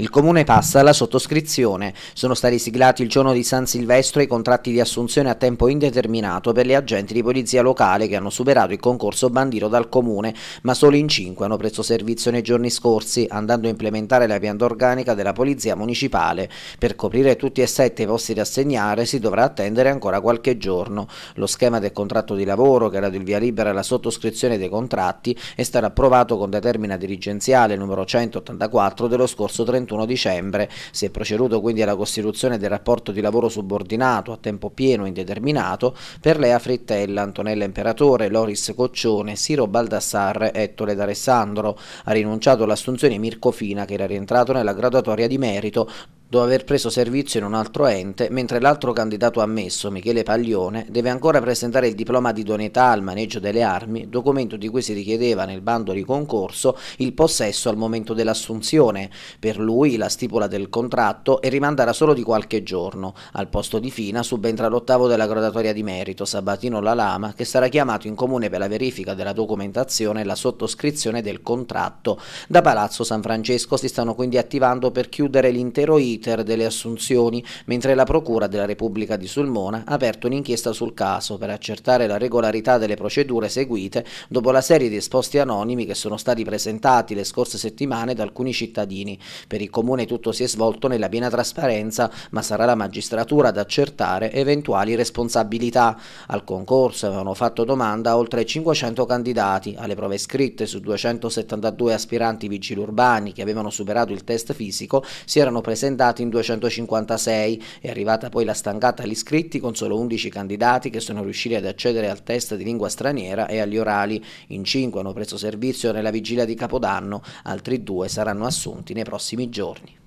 Il comune passa alla sottoscrizione. Sono stati siglati il giorno di San Silvestro i contratti di assunzione a tempo indeterminato per gli agenti di polizia locale che hanno superato il concorso bandito dal comune, ma solo in cinque hanno preso servizio nei giorni scorsi, andando a implementare la pianta organica della polizia municipale. Per coprire tutti e sette i posti da assegnare si dovrà attendere ancora qualche giorno. Lo schema del contratto di lavoro che era del via libera alla sottoscrizione dei contratti è stato approvato con determina dirigenziale numero 184 dello scorso 31 31 dicembre. Si è proceduto quindi alla costituzione del rapporto di lavoro subordinato a tempo pieno indeterminato per Lea Frittella, Antonella Imperatore, Loris Coccione, Siro Baldassarre Ettore D'Alessandro. Ha rinunciato all'assunzione Mirko Fina che era rientrato nella graduatoria di merito dopo aver preso servizio in un altro ente, mentre l'altro candidato ammesso, Michele Paglione, deve ancora presentare il diploma di idoneità al maneggio delle armi, documento di cui si richiedeva nel bando di concorso il possesso al momento dell'assunzione. Per lui la stipula del contratto è rimandata solo di qualche giorno. Al posto di Fina subentra l'ottavo della gradatoria di merito, Sabatino Lalama, che sarà chiamato in comune per la verifica della documentazione e la sottoscrizione del contratto. Da Palazzo San Francesco si stanno quindi attivando per chiudere l'intero iter l'iter delle assunzioni, mentre la Procura della Repubblica di Sulmona ha aperto un'inchiesta sul caso per accertare la regolarità delle procedure seguite dopo la serie di esposti anonimi che sono stati presentati le scorse settimane da alcuni cittadini. Per il Comune tutto si è svolto nella piena trasparenza, ma sarà la magistratura ad accertare eventuali responsabilità. Al concorso avevano fatto domanda oltre 500 candidati, alle prove scritte su 272 aspiranti vigili urbani che avevano superato il test fisico si erano presentati candidati in 256. È arrivata poi la stangata agli iscritti con solo 11 candidati che sono riusciti ad accedere al test di lingua straniera e agli orali. In 5 hanno preso servizio nella vigilia di Capodanno, altri due saranno assunti nei prossimi giorni.